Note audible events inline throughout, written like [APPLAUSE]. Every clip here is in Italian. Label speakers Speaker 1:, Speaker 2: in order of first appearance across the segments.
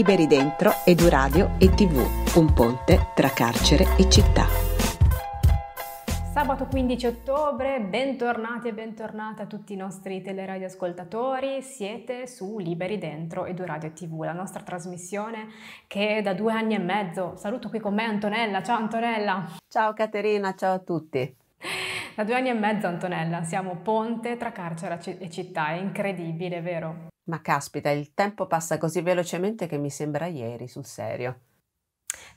Speaker 1: Liberi Dentro, Eduradio e TV, un ponte tra carcere e città.
Speaker 2: Sabato 15 ottobre, bentornati e bentornate a tutti i nostri ascoltatori, siete su Liberi Dentro Eduradio e TV, la nostra trasmissione che è da due anni e mezzo, saluto qui con me Antonella, ciao Antonella! Ciao Caterina, ciao a tutti! Da due anni e mezzo, Antonella, siamo ponte tra carcere e città, è incredibile, vero?
Speaker 1: Ma caspita, il tempo passa così velocemente che mi sembra ieri, sul serio.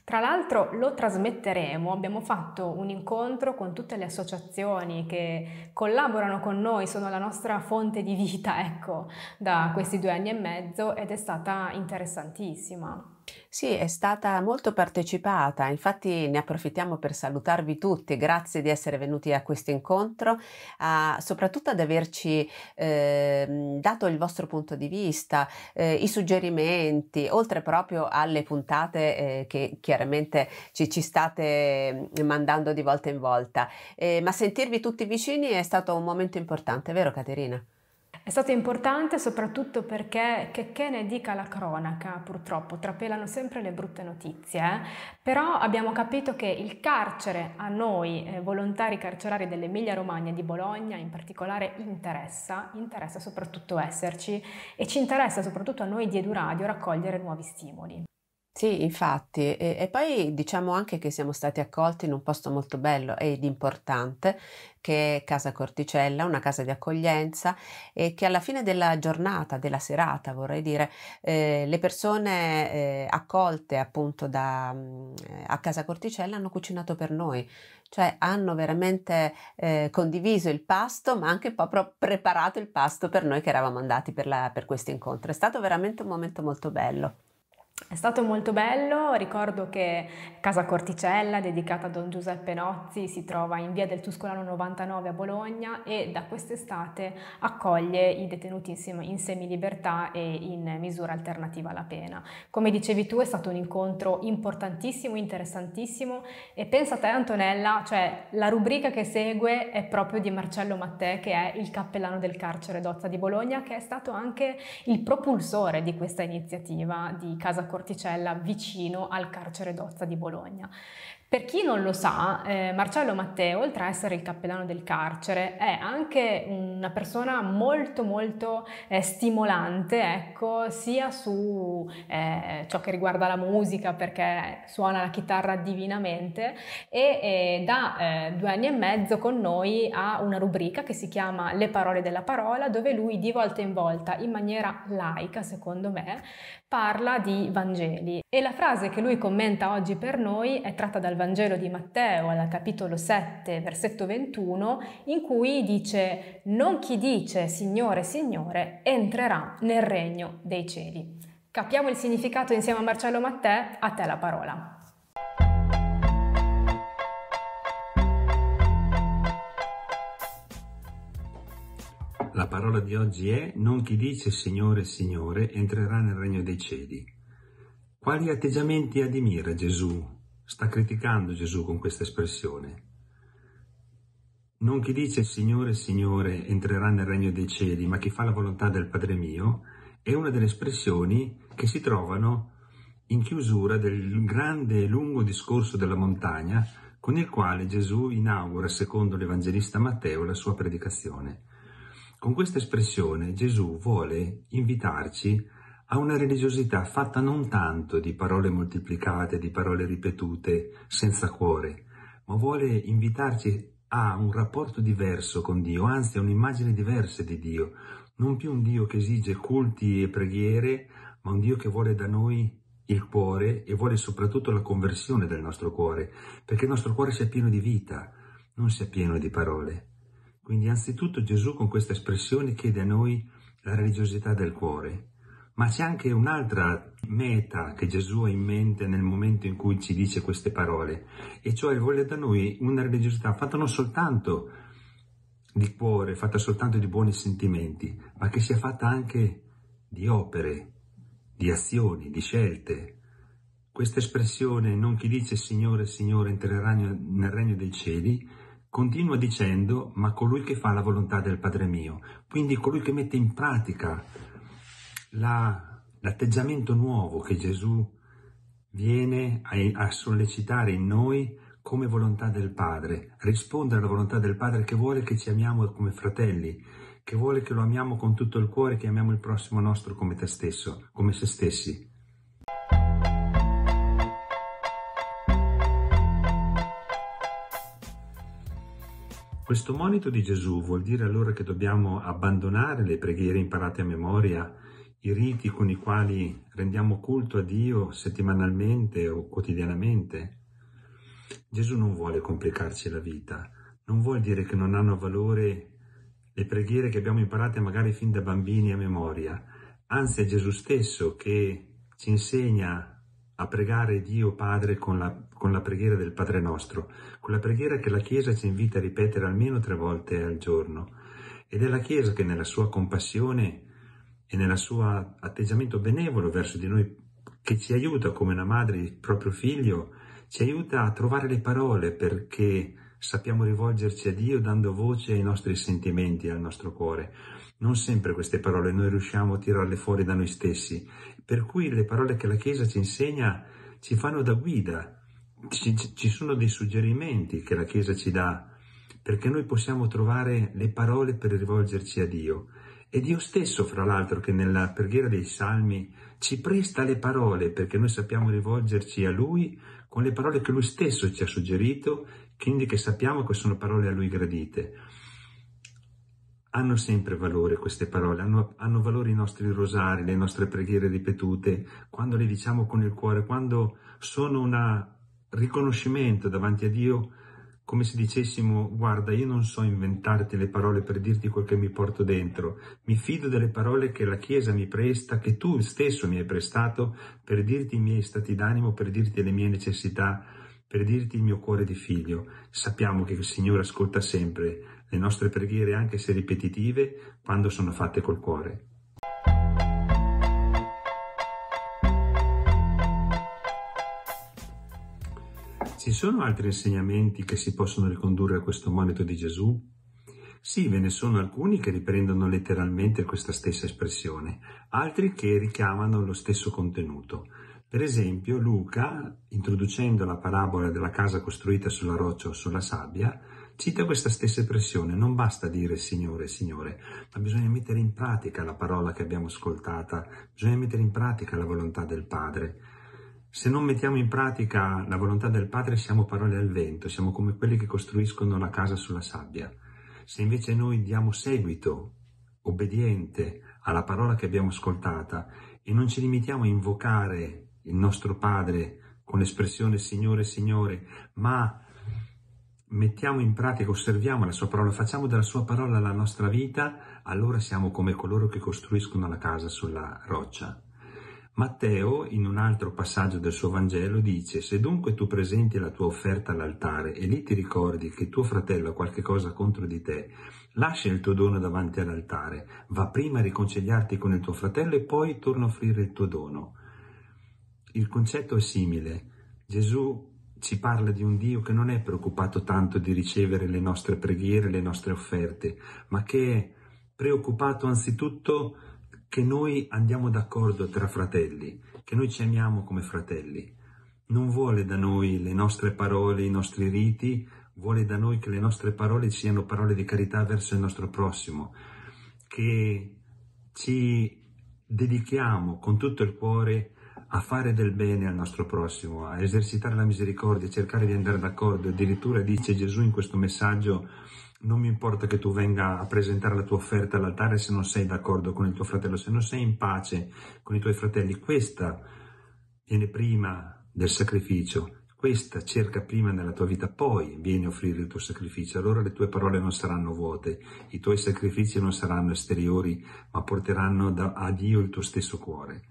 Speaker 2: Tra l'altro lo trasmetteremo, abbiamo fatto un incontro con tutte le associazioni che collaborano con noi, sono la nostra fonte di vita, [LAUGHS] ecco, da questi due anni e mezzo ed è stata interessantissima.
Speaker 1: Sì, è stata molto partecipata, infatti ne approfittiamo per salutarvi tutti, grazie di essere venuti a questo incontro, a, soprattutto ad averci eh, dato il vostro punto di vista, eh, i suggerimenti, oltre proprio alle puntate eh, che, che chiaramente ci, ci state mm, mandando di volta in volta, eh, ma sentirvi tutti vicini è stato un momento importante, vero Caterina? È
Speaker 2: stato importante soprattutto perché, che, che ne dica la cronaca, purtroppo trapelano sempre le brutte notizie, eh? però abbiamo capito che il carcere a noi eh, volontari carcerari dell'Emilia Romagna e di Bologna in particolare interessa, interessa soprattutto esserci e ci interessa soprattutto a noi di Eduradio raccogliere nuovi stimoli.
Speaker 1: Sì, infatti, e, e, poi diciamo anche che siamo stati accolti in un posto molto bello ed importante, che è Casa Corticella, una casa di accoglienza, e che alla fine della giornata, della serata vorrei dire, eh, le persone eh, accolte appunto da, mm, a Casa Corticella hanno cucinato per noi, cioè hanno veramente eh, condiviso il pasto, ma anche proprio preparato il pasto per noi che eravamo andati per, la, per questo incontro. È stato veramente un momento molto bello.
Speaker 2: È stato molto bello, ricordo che Casa Corticella, dedicata a Don Giuseppe Nozzi, si trova in via del Tuscolano 99 a Bologna e da quest'estate accoglie i detenuti in semilibertà e in misura alternativa alla pena. Come dicevi tu è stato un incontro importantissimo, interessantissimo e pensa a te Antonella, cioè la rubrica che segue è proprio di Marcello Mattè che è il cappellano del carcere d'Ozza di Bologna che è stato anche il propulsore di questa iniziativa di Casa Corticella vicino al carcere d'Ozza di Bologna. Per chi non lo sa, eh, Marcello Matteo, oltre a essere il cappellano del carcere, è anche una persona molto molto eh, stimolante, ecco, sia su eh, ciò che riguarda la musica, perché suona la chitarra divinamente, e eh, da eh, due anni e mezzo con noi ha una rubrica che si chiama Le parole della parola, dove lui di volta in volta, in maniera laica secondo me, parla di Vangeli. E la frase che lui commenta oggi per noi è tratta dal Vangelo Vangelo di Matteo, al capitolo 7, versetto 21, in cui dice Non chi dice Signore, Signore entrerà nel regno dei cieli. Capiamo il significato insieme a Marcello Mattè, a te la parola.
Speaker 3: La parola di oggi è non chi dice Signore, Signore entrerà nel regno dei cieli. Quali atteggiamenti admira Gesù sta criticando Gesù con questa espressione. Non chi dice Signore, Signore entrerà nel regno dei cieli, ma chi fa la volontà del Padre mio, è una delle espressioni che si trovano in chiusura del grande e lungo discorso della montagna con il quale Gesù inaugura, secondo l'Evangelista Matteo, la sua predicazione. Con questa espressione Gesù vuole invitarci a una religiosità fatta non tanto di parole moltiplicate, di parole ripetute, senza cuore, ma vuole invitarci a un rapporto diverso con Dio, anzi a un'immagine diversa di Dio, non più un Dio che esige culti e preghiere, ma un Dio che vuole da noi il cuore e vuole soprattutto la conversione del nostro cuore, perché il nostro cuore sia pieno di vita, non sia pieno di parole. Quindi anzitutto Gesù con questa espressione chiede a noi la religiosità del cuore, ma c'è anche un'altra meta che Gesù ha in mente nel momento in cui ci dice queste parole, e cioè vuole da noi una religiosità fatta non soltanto di cuore, fatta soltanto di buoni sentimenti, ma che sia fatta anche di opere, di azioni, di scelte. Questa espressione, non chi dice Signore, Signore, entrerà nel regno dei cieli, continua dicendo, ma colui che fa la volontà del Padre mio, quindi colui che mette in pratica la, l'atteggiamento nuovo che Gesù viene a, a sollecitare in noi come volontà del Padre, rispondere alla volontà del Padre che vuole che ci amiamo come fratelli, che vuole che lo amiamo con tutto il cuore, che amiamo il prossimo nostro come te stesso, come se stessi. Questo monito di Gesù vuol dire allora che dobbiamo abbandonare le preghiere imparate a memoria i riti con i quali rendiamo culto a Dio settimanalmente o quotidianamente. Gesù non vuole complicarci la vita, non vuol dire che non hanno valore le preghiere che abbiamo imparate magari fin da bambini a memoria, anzi è Gesù stesso che ci insegna a pregare Dio Padre con la, con la preghiera del Padre nostro, con la preghiera che la Chiesa ci invita a ripetere almeno tre volte al giorno. Ed è la Chiesa che nella sua compassione e nel suo atteggiamento benevolo verso di noi, che ci aiuta come una madre il proprio figlio, ci aiuta a trovare le parole perché sappiamo rivolgerci a Dio dando voce ai nostri sentimenti, al nostro cuore. Non sempre queste parole noi riusciamo a tirarle fuori da noi stessi, per cui le parole che la Chiesa ci insegna ci fanno da guida, ci, ci sono dei suggerimenti che la Chiesa ci dà, perché noi possiamo trovare le parole per rivolgerci a Dio. È Dio stesso, fra l'altro, che nella preghiera dei salmi ci presta le parole perché noi sappiamo rivolgerci a Lui con le parole che Lui stesso ci ha suggerito, quindi che sappiamo che sono parole a Lui gradite. Hanno sempre valore queste parole, hanno, hanno valore i nostri rosari, le nostre preghiere ripetute, quando le diciamo con il cuore, quando sono un riconoscimento davanti a Dio come se dicessimo guarda io non so inventarti le parole per dirti quel che mi porto dentro, mi fido delle parole che la Chiesa mi presta, che tu stesso mi hai prestato per dirti i miei stati d'animo, per dirti le mie necessità, per dirti il mio cuore di figlio. Sappiamo che il Signore ascolta sempre le nostre preghiere, anche se ripetitive, quando sono fatte col cuore. Ci sono altri insegnamenti che si possono ricondurre a questo monito di Gesù? Sì, ve ne sono alcuni che riprendono letteralmente questa stessa espressione, altri che richiamano lo stesso contenuto. Per esempio, Luca, introducendo la parabola della casa costruita sulla roccia o sulla sabbia, cita questa stessa espressione. Non basta dire Signore, Signore, ma bisogna mettere in pratica la parola che abbiamo ascoltata, bisogna mettere in pratica la volontà del Padre. Se non mettiamo in pratica la volontà del Padre siamo parole al vento, siamo come quelli che costruiscono la casa sulla sabbia. Se invece noi diamo seguito, obbediente alla parola che abbiamo ascoltata e non ci limitiamo a invocare il nostro Padre con l'espressione Signore, Signore, ma mettiamo in pratica, osserviamo la sua parola, facciamo della sua parola la nostra vita, allora siamo come coloro che costruiscono la casa sulla roccia. Matteo, in un altro passaggio del suo Vangelo, dice Se dunque tu presenti la tua offerta all'altare e lì ti ricordi che tuo fratello ha qualche cosa contro di te, lascia il tuo dono davanti all'altare, va prima a riconciliarti con il tuo fratello e poi torna a offrire il tuo dono. Il concetto è simile. Gesù ci parla di un Dio che non è preoccupato tanto di ricevere le nostre preghiere, le nostre offerte, ma che è preoccupato anzitutto di che noi andiamo d'accordo tra fratelli, che noi ci amiamo come fratelli. Non vuole da noi le nostre parole, i nostri riti, vuole da noi che le nostre parole siano parole di carità verso il nostro prossimo, che ci dedichiamo con tutto il cuore a fare del bene al nostro prossimo, a esercitare la misericordia, a cercare di andare d'accordo. Addirittura dice Gesù in questo messaggio non mi importa che tu venga a presentare la tua offerta all'altare se non sei d'accordo con il tuo fratello, se non sei in pace con i tuoi fratelli. Questa viene prima del sacrificio, questa cerca prima nella tua vita, poi vieni a offrire il tuo sacrificio. Allora le tue parole non saranno vuote, i tuoi sacrifici non saranno esteriori, ma porteranno da, a Dio il tuo stesso cuore.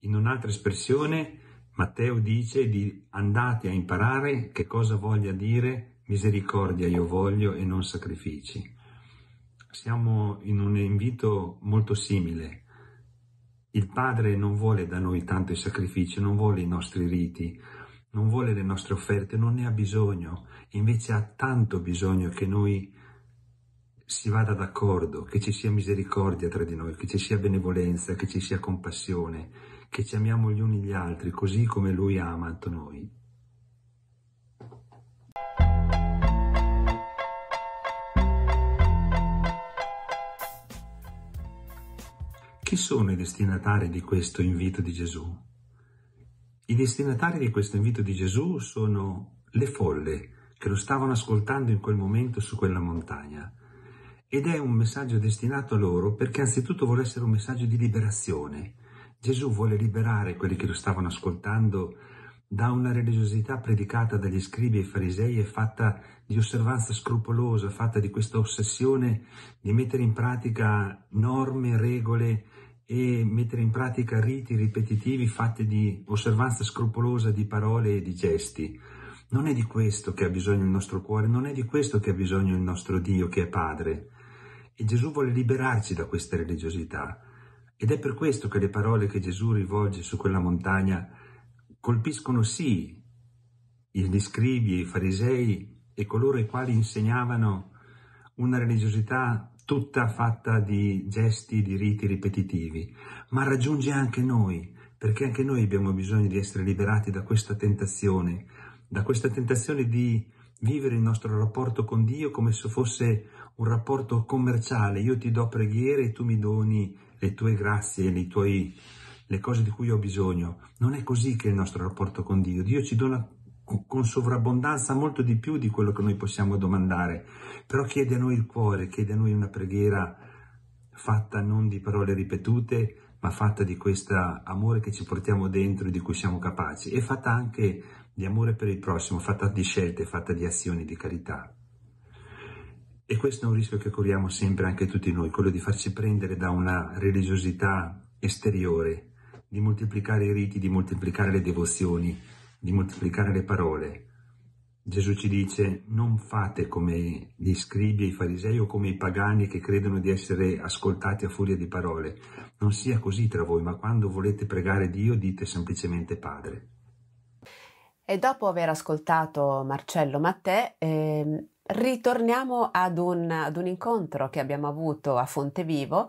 Speaker 3: In un'altra espressione, Matteo dice di andate a imparare che cosa voglia dire misericordia io voglio e non sacrifici. Siamo in un invito molto simile. Il Padre non vuole da noi tanto i sacrifici, non vuole i nostri riti, non vuole le nostre offerte, non ne ha bisogno, invece ha tanto bisogno che noi si vada d'accordo, che ci sia misericordia tra di noi, che ci sia benevolenza, che ci sia compassione, che ci amiamo gli uni gli altri, così come Lui ha amato noi. Chi sono i destinatari di questo invito di Gesù? I destinatari di questo invito di Gesù sono le folle che lo stavano ascoltando in quel momento su quella montagna. Ed è un messaggio destinato a loro perché anzitutto vuole essere un messaggio di liberazione. Gesù vuole liberare quelli che lo stavano ascoltando da una religiosità predicata dagli scribi e farisei e fatta di osservanza scrupolosa, fatta di questa ossessione di mettere in pratica norme, regole, e mettere in pratica riti ripetitivi fatti di osservanza scrupolosa di parole e di gesti. Non è di questo che ha bisogno il nostro cuore, non è di questo che ha bisogno il nostro Dio che è Padre. E Gesù vuole liberarci da questa religiosità. Ed è per questo che le parole che Gesù rivolge su quella montagna colpiscono sì gli scribi, i farisei e coloro i quali insegnavano una religiosità tutta fatta di gesti, di riti ripetitivi, ma raggiunge anche noi, perché anche noi abbiamo bisogno di essere liberati da questa tentazione, da questa tentazione di vivere il nostro rapporto con Dio come se fosse un rapporto commerciale, io ti do preghiere e tu mi doni le tue grazie, le, tue, le cose di cui ho bisogno. Non è così che è il nostro rapporto con Dio, Dio ci dona con sovrabbondanza molto di più di quello che noi possiamo domandare, però chiede a noi il cuore, chiede a noi una preghiera fatta non di parole ripetute, ma fatta di questo amore che ci portiamo dentro e di cui siamo capaci, e fatta anche di amore per il prossimo, fatta di scelte, fatta di azioni, di carità. E questo è un rischio che corriamo sempre anche tutti noi, quello di farci prendere da una religiosità esteriore, di moltiplicare i riti, di moltiplicare le devozioni, di moltiplicare le parole. Gesù ci dice non fate come gli scribi e i farisei o come i pagani che credono di essere ascoltati a furia di parole. Non sia così tra voi, ma quando volete pregare Dio dite semplicemente Padre.
Speaker 1: E dopo aver ascoltato Marcello Mattè, eh, ritorniamo ad un, ad un incontro che abbiamo avuto a Fontevivo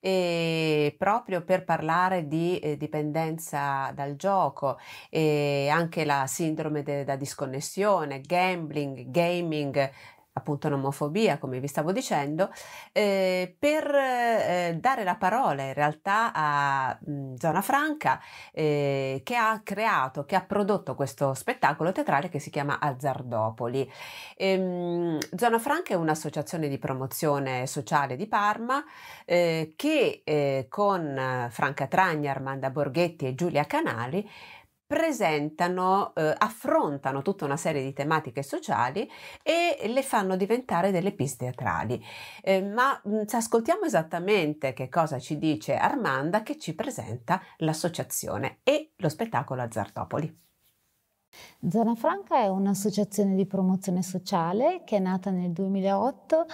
Speaker 1: e proprio per parlare di eh, dipendenza dal gioco e anche la sindrome de- da disconnessione, gambling, gaming, appunto l'omofobia, come vi stavo dicendo, eh, per eh, dare la parola in realtà a mh, mm, Zona Franca eh, che ha creato, che ha prodotto questo spettacolo teatrale che si chiama Azzardopoli. E, ehm, mh, Zona Franca è un'associazione di promozione sociale di Parma eh, che eh, con Franca Tragna, Armanda Borghetti e Giulia Canali presentano, eh, affrontano tutta una serie di tematiche sociali e le fanno diventare delle piste teatrali. Eh, ma mh, mm, ascoltiamo esattamente che cosa ci dice Armanda che ci presenta l'associazione e lo spettacolo Azzartopoli.
Speaker 4: Zona Franca è un'associazione di promozione sociale che è nata nel 2008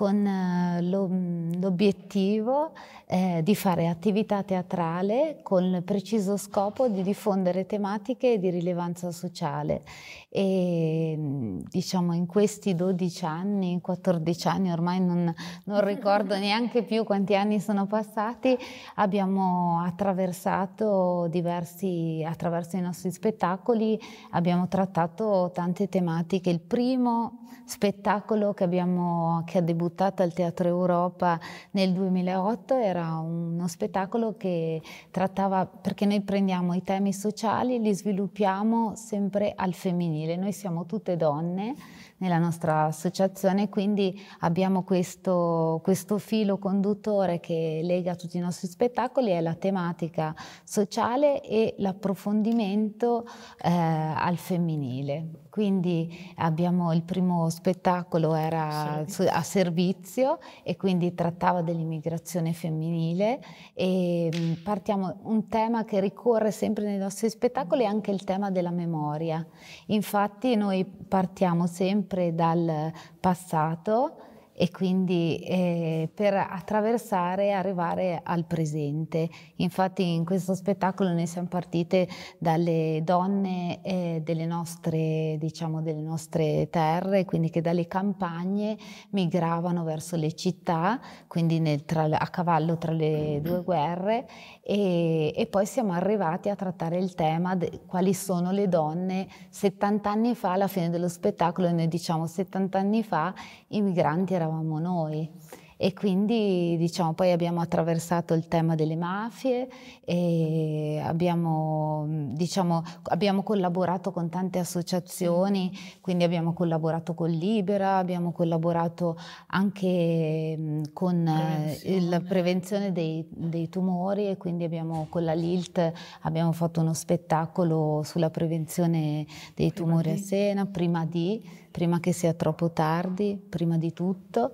Speaker 4: con eh, l'obiettivo eh, di fare attività teatrale con il preciso scopo di diffondere tematiche di rilevanza sociale e mm, diciamo in questi 12 anni, 14 anni, ormai non, non ricordo [LAUGHS] neanche più quanti anni sono passati, abbiamo attraversato diversi, attraverso i nostri spettacoli, abbiamo trattato tante tematiche. Il primo spettacolo che, abbiamo, che ha debuttato al Teatro Europa nel 2008 era uno spettacolo che trattava, perché noi prendiamo i temi sociali, e li sviluppiamo sempre al femminile femminile, noi siamo tutte donne nella nostra associazione, quindi abbiamo questo, questo filo conduttore che lega tutti i nostri spettacoli, è la tematica sociale e l'approfondimento eh, al femminile. Quindi abbiamo il primo spettacolo era sì. a servizio e quindi trattava dell'immigrazione femminile e mm, partiamo un tema che ricorre sempre nei nostri spettacoli è anche il tema della memoria. Infatti noi partiamo sempre sempre dal passato e quindi eh, per attraversare e arrivare al presente. Infatti in questo spettacolo noi siamo partite dalle donne eh, delle, nostre, diciamo, delle nostre terre, quindi che dalle campagne migravano verso le città, quindi nel, tra, a cavallo tra le due guerre e, e poi siamo arrivati a trattare il tema di quali sono le donne 70 anni fa, alla fine dello spettacolo noi diciamo 70 anni fa i migranti eravamo eravamo noi e quindi diciamo poi abbiamo attraversato il tema delle mafie e abbiamo, diciamo, abbiamo collaborato con tante associazioni, quindi abbiamo collaborato con Libera, abbiamo collaborato anche mm, con eh, prevenzione. la prevenzione dei, dei tumori e quindi abbiamo con la LILT abbiamo fatto uno spettacolo sulla prevenzione dei prima tumori di. a Sena prima di, prima che sia troppo tardi, prima di tutto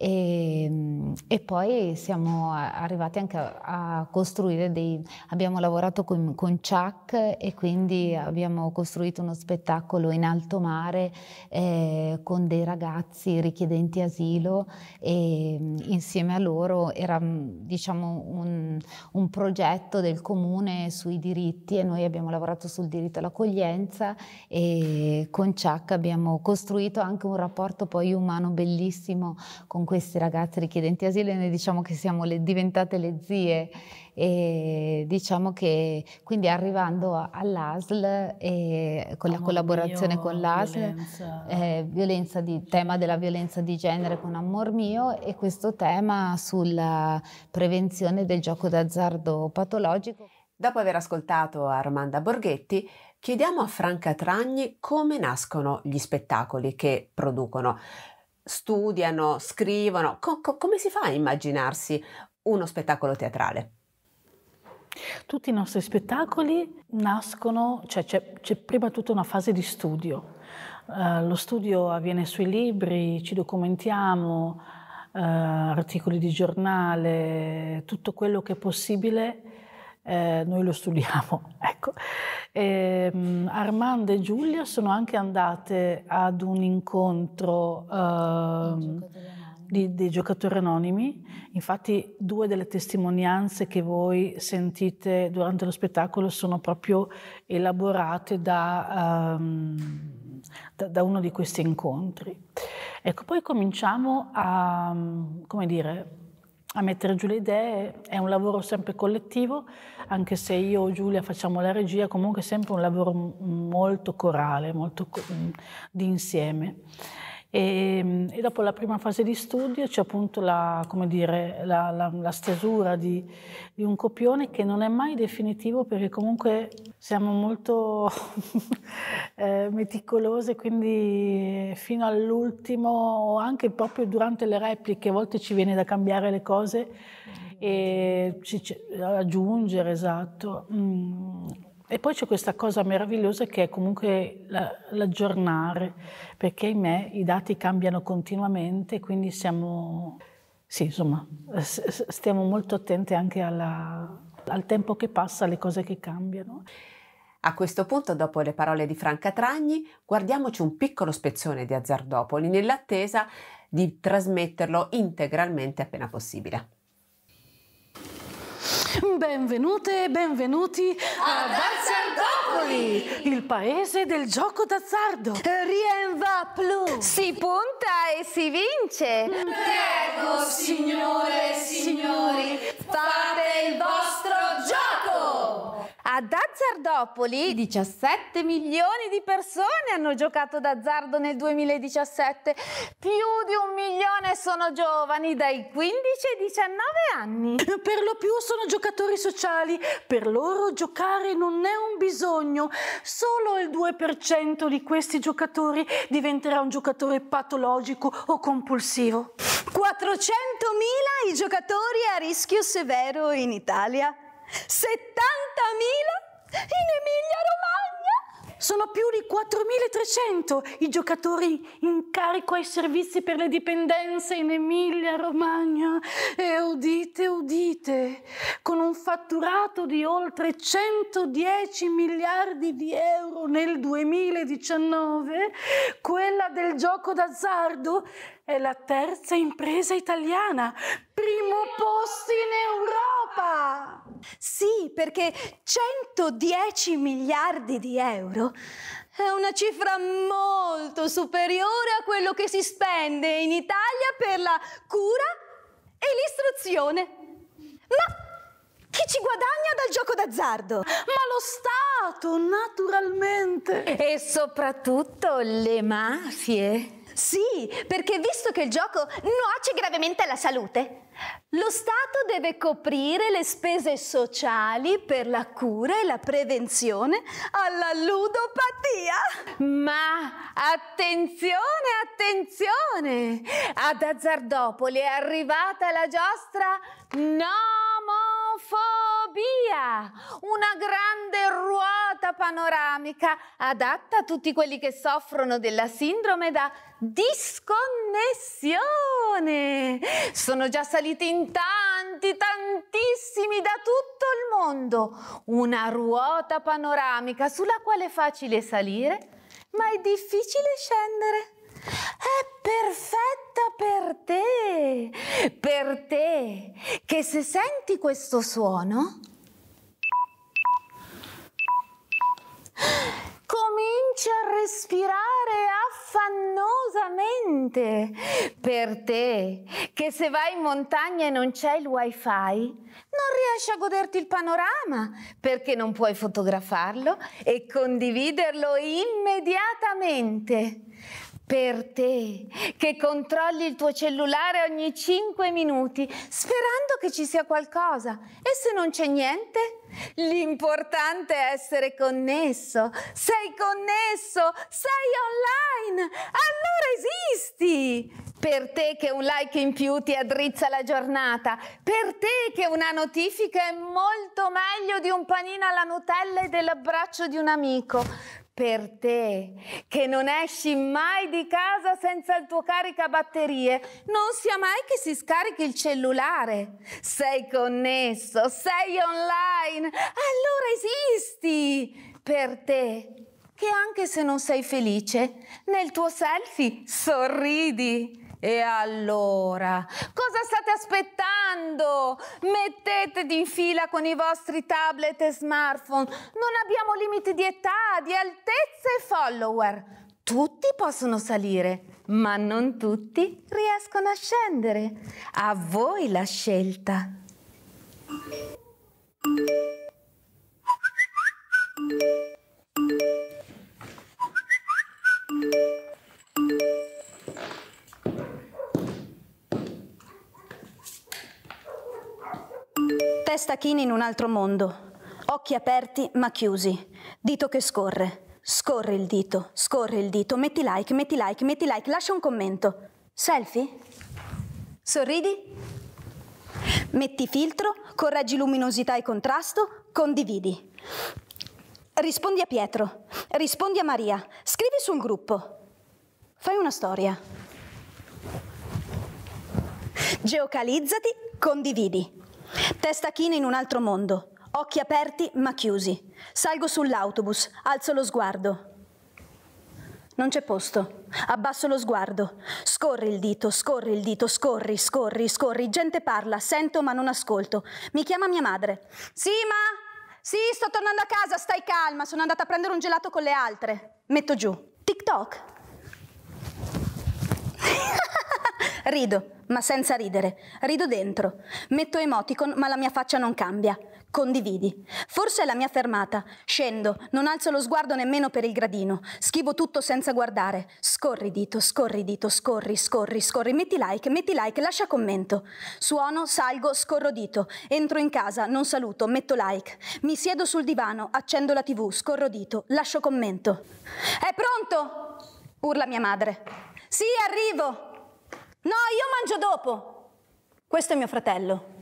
Speaker 4: e, ehm, e poi siamo arrivati anche a, a costruire dei... abbiamo lavorato con, con, Chuck e quindi abbiamo costruito uno spettacolo in alto mare eh, con dei ragazzi richiedenti asilo e mm, insieme a loro era mm, diciamo un, un progetto del comune sui diritti e noi abbiamo lavorato sul diritto all'accoglienza e con Chuck abbiamo costruito anche un rapporto poi umano bellissimo con queste ragazze richiedenti asilo e noi diciamo che siamo le, diventate le zie e diciamo che quindi arrivando all'ASL e con la collaborazione mio, con l'ASL violenza. Eh, violenza di, tema della violenza di genere con Amor Mio e questo tema sulla prevenzione del gioco d'azzardo patologico.
Speaker 1: Dopo aver ascoltato Armanda Borghetti, chiediamo a Franca Tragni come nascono gli spettacoli che producono studiano, scrivono. Co co come si fa a immaginarsi uno spettacolo teatrale?
Speaker 5: Tutti i nostri spettacoli nascono, cioè c'è, prima tutta una fase di studio. Uh, lo studio avviene sui libri, ci documentiamo, uh, articoli di giornale, tutto quello che è possibile eh, noi lo studiamo. [LAUGHS] Ecco. E, um, Armando e Giulia sono anche andate ad un incontro uh, di, dei giocatori anonimi, infatti due delle testimonianze che voi sentite durante lo spettacolo sono proprio elaborate da, um, da, da uno di questi incontri. Ecco, poi cominciamo a, come dire, a mettere giù le idee, è un lavoro sempre collettivo, anche se io o Giulia facciamo la regia, comunque è sempre un lavoro molto corale, molto co- di insieme. E, ehm, e, dopo la prima fase di studio c'è appunto la, dire, la, la, la stesura di, di, un copione che non è mai definitivo perché comunque siamo molto [LAUGHS] eh, meticolose, quindi fino all'ultimo o anche proprio durante le repliche a volte ci viene da cambiare le cose e ci, ci, aggiungere, esatto. Mm e poi c'è questa cosa meravigliosa che è comunque l'aggiornare, perché in me i dati cambiano continuamente, quindi siamo, sì, insomma, stiamo molto attenti anche alla, al tempo che passa, alle cose che cambiano.
Speaker 1: A questo punto, dopo le parole di Franca Tragni, guardiamoci un piccolo spezzone di Azzardopoli nell'attesa di trasmetterlo integralmente appena possibile.
Speaker 5: Benvenute e benvenuti a Dazzardopoli, il
Speaker 4: paese del gioco d'azzardo. Rien va plus. Si punta e si vince. Prego, signore e signori, fate il vostro gioco. Ad Azzardopoli 17 milioni di persone hanno giocato d'azzardo nel 2017, più di un milione sono giovani dai 15 ai 19 anni. Per lo più
Speaker 5: sono giocatori sociali, per loro giocare non è un bisogno, solo il 2% di questi giocatori diventerà un giocatore patologico o compulsivo.
Speaker 6: 400.000 i giocatori a rischio severo
Speaker 5: in Italia. 70 in Emilia-Romagna! Sono più di 4.300 i giocatori in carico ai servizi per le dipendenze in Emilia-Romagna. E udite, udite, con un fatturato di oltre 110 miliardi di euro nel 2019, quella del gioco d'azzardo è la terza impresa italiana, primo posto in
Speaker 6: Europa! Sì, perché 110 miliardi di euro è una cifra molto superiore a quello che si spende in Italia per la cura e l'istruzione. Ma chi ci guadagna dal gioco d'azzardo? Ma lo Stato, naturalmente! E soprattutto le mafie. Sì, perché visto che il gioco nuoce gravemente alla salute, lo Stato deve coprire le spese sociali per la cura e la prevenzione alla
Speaker 4: ludopatia. Ma attenzione, attenzione! Ad Azzardopoli è arrivata la giostra no! Fobia, una grande ruota panoramica adatta a tutti quelli che soffrono della sindrome da disconnessione. Sono già saliti in tanti, tantissimi da tutto il mondo. Una ruota panoramica sulla quale è facile salire, ma è difficile scendere. È perfetta per te, per te, che se senti questo suono, comincia a respirare affannosamente per te che se vai in montagna e non c'è il wifi non riesci a goderti il panorama perché non puoi fotografarlo e condividerlo immediatamente per te, che controlli il tuo cellulare ogni 5 minuti, sperando che ci sia qualcosa. E se non c'è niente? L'importante è essere connesso. Sei connesso, sei online, allora esisti. Per te che un like in più ti addrizza la giornata, per te che una notifica è molto meglio di un panino alla Nutella e dell'abbraccio di un amico, per te, che non esci mai di casa senza il tuo caricabatterie, non sia mai che si scarichi il cellulare. Sei connesso, sei online, allora esisti per te, che anche se non sei felice, nel tuo selfie sorridi. E allora, cosa state aspettando? Mettetevi in fila con i vostri tablet e smartphone. Non abbiamo limiti di età, di altezza e follower. Tutti possono salire, ma non tutti riescono a scendere. A voi la scelta.
Speaker 6: testa chini in un altro mondo, occhi aperti ma chiusi, dito che scorre, scorre il dito, scorre il dito, metti like, metti like, metti like, lascia un commento. Selfie? Sorridi? Metti filtro, correggi luminosità e contrasto, condividi. Rispondi a Pietro, rispondi a Maria, scrivi sul gruppo. Fai una storia. Geocalizzati, condividi. Testa china in un altro mondo, occhi aperti ma chiusi. Salgo sull'autobus, alzo lo sguardo. Non c'è posto. Abbasso lo sguardo. Scorri il dito, scorri il dito, scorri, scorri, scorri. Gente parla, sento ma non ascolto. Mi chiama mia madre. Sì, ma? Sì, sto tornando a casa, stai calma. Sono andata a prendere un gelato con le altre. Metto giù. TikTok. Rido, ma senza ridere. Rido dentro. Metto emoticon, ma la mia faccia non cambia. Condividi. Forse è la mia fermata. Scendo, non alzo lo sguardo nemmeno per il gradino. Schivo tutto senza guardare. Scorri dito, scorri dito, scorri, scorri, scorri. Metti like, metti like, lascia commento. Suono, salgo, scorro dito. Entro in casa, non saluto, metto like. Mi siedo sul divano, accendo la tv, scorro dito, lascio commento. È pronto? urla mia madre. Sì, arrivo! No, io mangio dopo. Questo è mio fratello.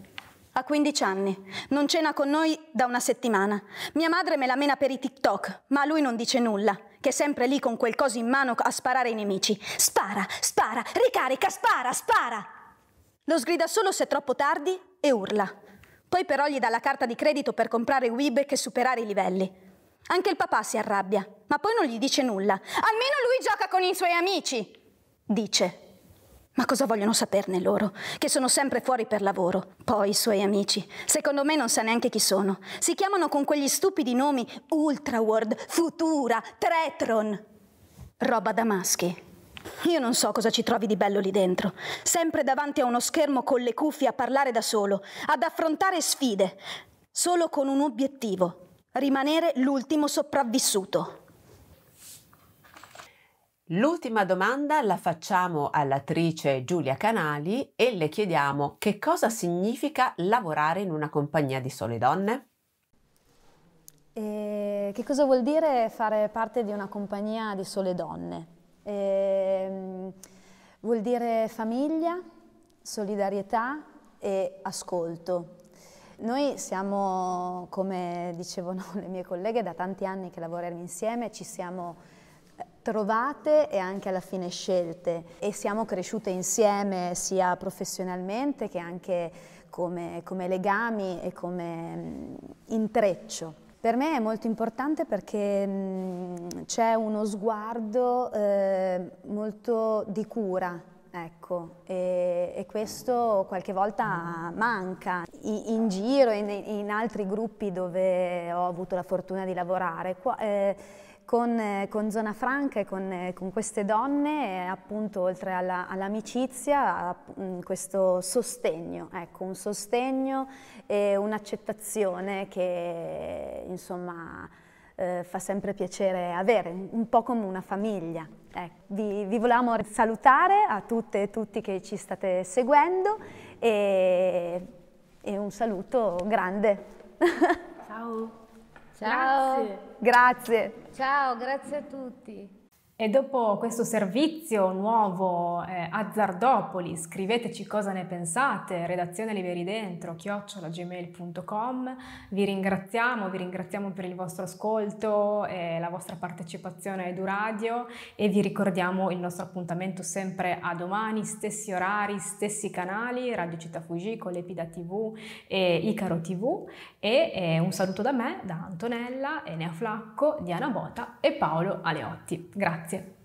Speaker 6: Ha 15 anni, non cena con noi da una settimana. Mia madre me la mena per i TikTok, ma lui non dice nulla, che è sempre lì con quel coso in mano a sparare ai nemici. Spara, spara, ricarica, spara, spara! Lo sgrida solo se è troppo tardi e urla. Poi però gli dà la carta di credito per comprare Weebek e superare i livelli. Anche il papà si arrabbia, ma poi non gli dice nulla. Almeno lui gioca con i suoi amici, dice. Ma cosa vogliono saperne loro? Che sono sempre fuori per lavoro. Poi i suoi amici. Secondo me non sa neanche chi sono. Si chiamano con quegli stupidi nomi Ultraworld, Futura, Tretron. Roba da maschi. Io non so cosa ci trovi di bello lì dentro. Sempre davanti a uno schermo con le cuffie a parlare da solo, ad affrontare sfide.
Speaker 1: Solo con un obiettivo. Rimanere l'ultimo sopravvissuto. L'ultima domanda la facciamo all'attrice Giulia Canali e le chiediamo che cosa significa lavorare in una compagnia di sole donne?
Speaker 6: E che cosa vuol dire fare parte di una compagnia di sole donne? E, ehm, vuol dire famiglia, solidarietà e ascolto. Noi siamo, come dicevano [LAUGHS] le mie colleghe, da tanti anni che lavoriamo insieme, ci siamo trovate e anche alla fine scelte e siamo cresciute insieme sia professionalmente che anche come, come legami e come mm, intreccio. Per me è molto importante perché mm, c'è uno sguardo eh, molto di cura, ecco, e, e, questo qualche volta manca. I, in giro, in, in, altri gruppi dove ho avuto la fortuna di lavorare, qua, eh, con, eh, con, Zona Franca e con, eh, con queste donne, appunto oltre all'amicizia, mm, questo sostegno, ecco, un sostegno e un'accettazione che insomma eh, fa sempre piacere avere, un po' come una famiglia. Ecco. Vi, vi volevamo salutare a tutte e tutti che ci state seguendo e, e un saluto
Speaker 2: grande.
Speaker 4: [LAUGHS] Ciao! Ciao.
Speaker 2: Grazie. grazie.
Speaker 4: Ciao, grazie a tutti.
Speaker 2: E dopo questo servizio nuovo eh, Azzardopoli, scriveteci cosa ne pensate, redazione liberidentro, chiocciolagmail.com, vi ringraziamo, vi ringraziamo per il vostro ascolto e la vostra partecipazione a Eduradio e vi ricordiamo il nostro appuntamento sempre a domani, stessi orari, stessi canali, Radio Città Fujiko, Lepida TV e Icaro TV e eh, un saluto da me, da Antonella, Enea Flacco, Diana Bota e Paolo Aleotti. Grazie. ¡Gracias!